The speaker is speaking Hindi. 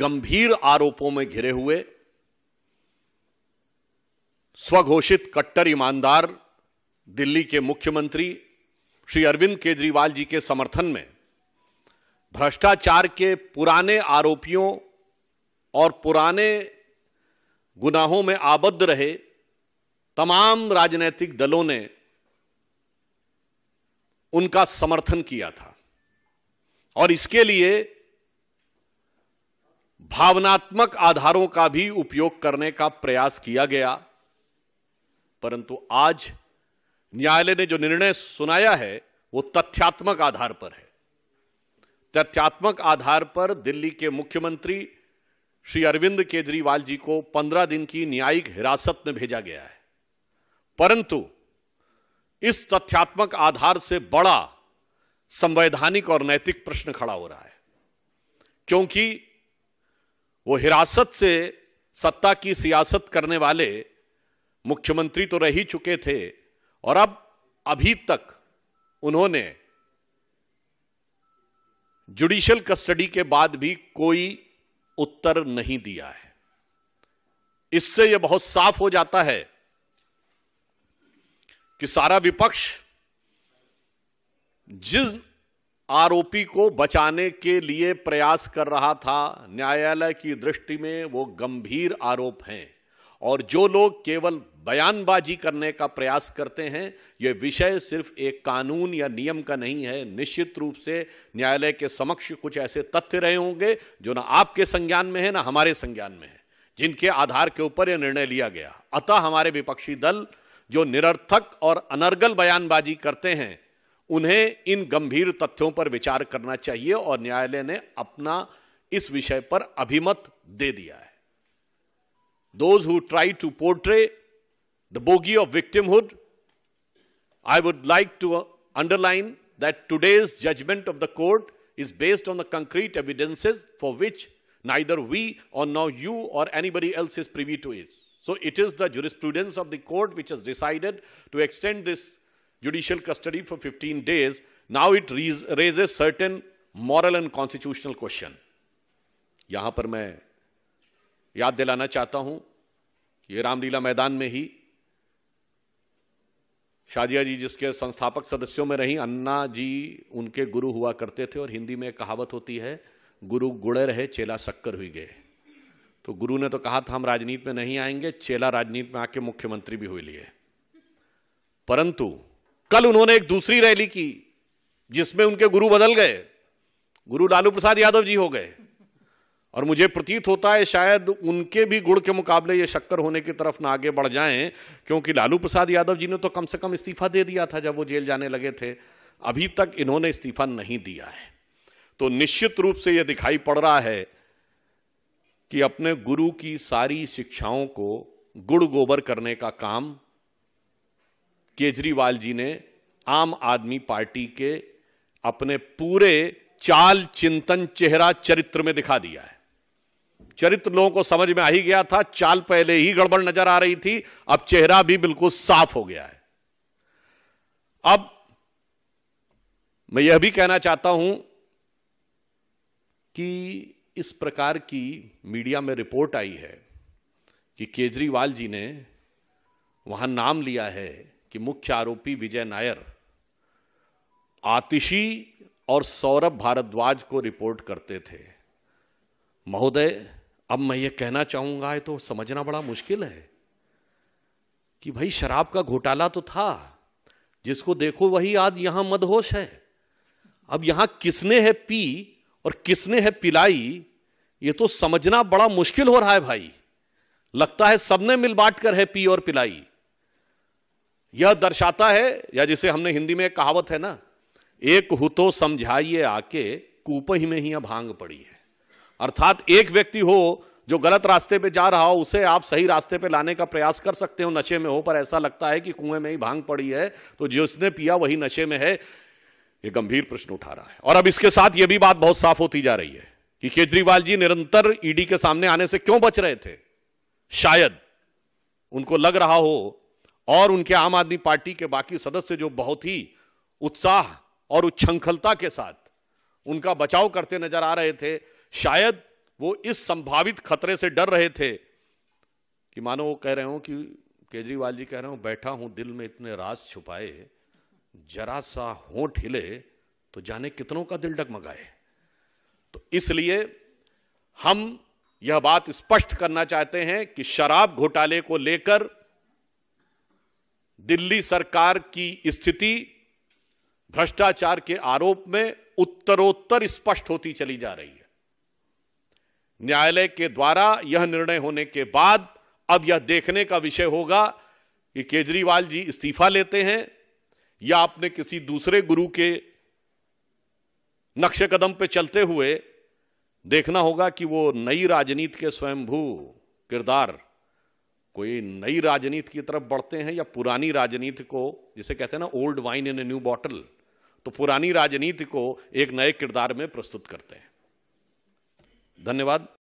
गंभीर आरोपों में घिरे हुए स्वघोषित कट्टर ईमानदार दिल्ली के मुख्यमंत्री श्री अरविंद केजरीवाल जी के समर्थन में भ्रष्टाचार के पुराने आरोपियों और पुराने गुनाहों में आबद्ध रहे तमाम राजनीतिक दलों ने उनका समर्थन किया था और इसके लिए भावनात्मक आधारों का भी उपयोग करने का प्रयास किया गया परंतु आज न्यायालय ने जो निर्णय सुनाया है वो तथ्यात्मक आधार पर है तथ्यात्मक आधार पर दिल्ली के मुख्यमंत्री श्री अरविंद केजरीवाल जी को पंद्रह दिन की न्यायिक हिरासत में भेजा गया है परंतु इस तथ्यात्मक आधार से बड़ा संवैधानिक और नैतिक प्रश्न खड़ा हो रहा है क्योंकि वो हिरासत से सत्ता की सियासत करने वाले मुख्यमंत्री तो रह ही चुके थे और अब अभी तक उन्होंने जुडिशियल कस्टडी के बाद भी कोई उत्तर नहीं दिया है इससे यह बहुत साफ हो जाता है कि सारा विपक्ष जिस आरोपी को बचाने के लिए प्रयास कर रहा था न्यायालय की दृष्टि में वो गंभीर आरोप हैं और जो लोग केवल बयानबाजी करने का प्रयास करते हैं यह विषय सिर्फ एक कानून या नियम का नहीं है निश्चित रूप से न्यायालय के समक्ष कुछ ऐसे तथ्य रहे होंगे जो ना आपके संज्ञान में है ना हमारे संज्ञान में है जिनके आधार के ऊपर यह निर्णय लिया गया अतः हमारे विपक्षी दल जो निरर्थक और अनर्गल बयानबाजी करते हैं उन्हें इन गंभीर तथ्यों पर विचार करना चाहिए और न्यायालय ने अपना इस विषय पर अभिमत दे दिया है those who try to portray the bogey of victimhood I would like to underline that today's judgement of the court is based on the concrete evidences for which neither we or no you or anybody else is privy to it. So it is the jurisprudence of the court which is decided to extend this judicial custody for 15 days, now it raises certain moral and constitutional question. यहां पर मैं याद दिलाना चाहता हूं ये रामलीला मैदान में ही शाजिया जी जिसके संस्थापक सदस्यों में रही अन्ना जी उनके गुरु हुआ करते थे और हिंदी में कहावत होती है गुरु गुड़े रहे चेला शक्कर हुई गए तो गुरु ने तो कहा था हम राजनीति में नहीं आएंगे चेला राजनीति में आके मुख्यमंत्री भी हुए लिए परंतु कल उन्होंने एक दूसरी रैली की जिसमें उनके गुरु बदल गए गुरु लालू प्रसाद यादव जी हो गए और मुझे प्रतीत होता है शायद उनके भी गुड़ के मुकाबले ये शक्कर होने की तरफ ना आगे बढ़ जाएं क्योंकि लालू प्रसाद यादव जी ने तो कम से कम इस्तीफा दे दिया था जब वो जेल जाने लगे थे अभी तक इन्होंने इस्तीफा नहीं दिया है तो निश्चित रूप से यह दिखाई पड़ रहा है कि अपने गुरु की सारी शिक्षाओं को गुड़ गोबर करने का काम केजरीवाल जी ने आम आदमी पार्टी के अपने पूरे चाल चिंतन चेहरा चरित्र में दिखा दिया है चरित्र लोगों को समझ में आ ही गया था चाल पहले ही गड़बड़ नजर आ रही थी अब चेहरा भी बिल्कुल साफ हो गया है अब मैं यह भी कहना चाहता हूं कि इस प्रकार की मीडिया में रिपोर्ट आई है कि केजरीवाल जी ने वहां नाम लिया है कि मुख्य आरोपी विजय नायर आतिशी और सौरभ भारद्वाज को रिपोर्ट करते थे महोदय अब मैं ये कहना चाहूंगा तो समझना बड़ा मुश्किल है कि भाई शराब का घोटाला तो था जिसको देखो वही आज यहां मदहोश है अब यहां किसने है पी और किसने है पिलाई ये तो समझना बड़ा मुश्किल हो रहा है भाई लगता है सबने मिल बांट कर है पी और पिलाई यह दर्शाता है या जिसे हमने हिंदी में एक कहावत है ना एक हुतो समझाइए आके कूप ही में ही यह भांग पड़ी है अर्थात एक व्यक्ति हो जो गलत रास्ते पे जा रहा हो उसे आप सही रास्ते पे लाने का प्रयास कर सकते हो नशे में हो पर ऐसा लगता है कि कुएं में ही भांग पड़ी है तो जिसने पिया वही नशे में है ये गंभीर प्रश्न उठा रहा है और अब इसके साथ यह भी बात बहुत साफ होती जा रही है कि केजरीवाल जी निरंतर ईडी के सामने आने से क्यों बच रहे थे शायद उनको लग रहा हो और उनके आम आदमी पार्टी के बाकी सदस्य जो बहुत ही उत्साह और उच्छृंखलता के साथ उनका बचाव करते नजर आ रहे थे शायद वो इस संभावित खतरे से डर रहे थे कि मानो वो कह रहे हो कि केजरीवाल जी कह रहे हो बैठा हूं दिल में इतने राज छुपाए जरा सा होठ हिले तो जाने कितनों का दिल डगमगाए तो इसलिए हम यह बात स्पष्ट करना चाहते हैं कि शराब घोटाले को लेकर दिल्ली सरकार की स्थिति भ्रष्टाचार के आरोप में उत्तरोत्तर स्पष्ट होती चली जा रही है न्यायालय के द्वारा यह निर्णय होने के बाद अब यह देखने का विषय होगा कि केजरीवाल जी इस्तीफा लेते हैं या अपने किसी दूसरे गुरु के नक्शे कदम पे चलते हुए देखना होगा कि वो नई राजनीति के स्वयंभू किरदार कोई नई राजनीति की तरफ बढ़ते हैं या पुरानी राजनीति को जिसे कहते हैं ना old wine in a new bottle तो पुरानी राजनीति को एक नए किरदार में प्रस्तुत करते हैं धन्यवाद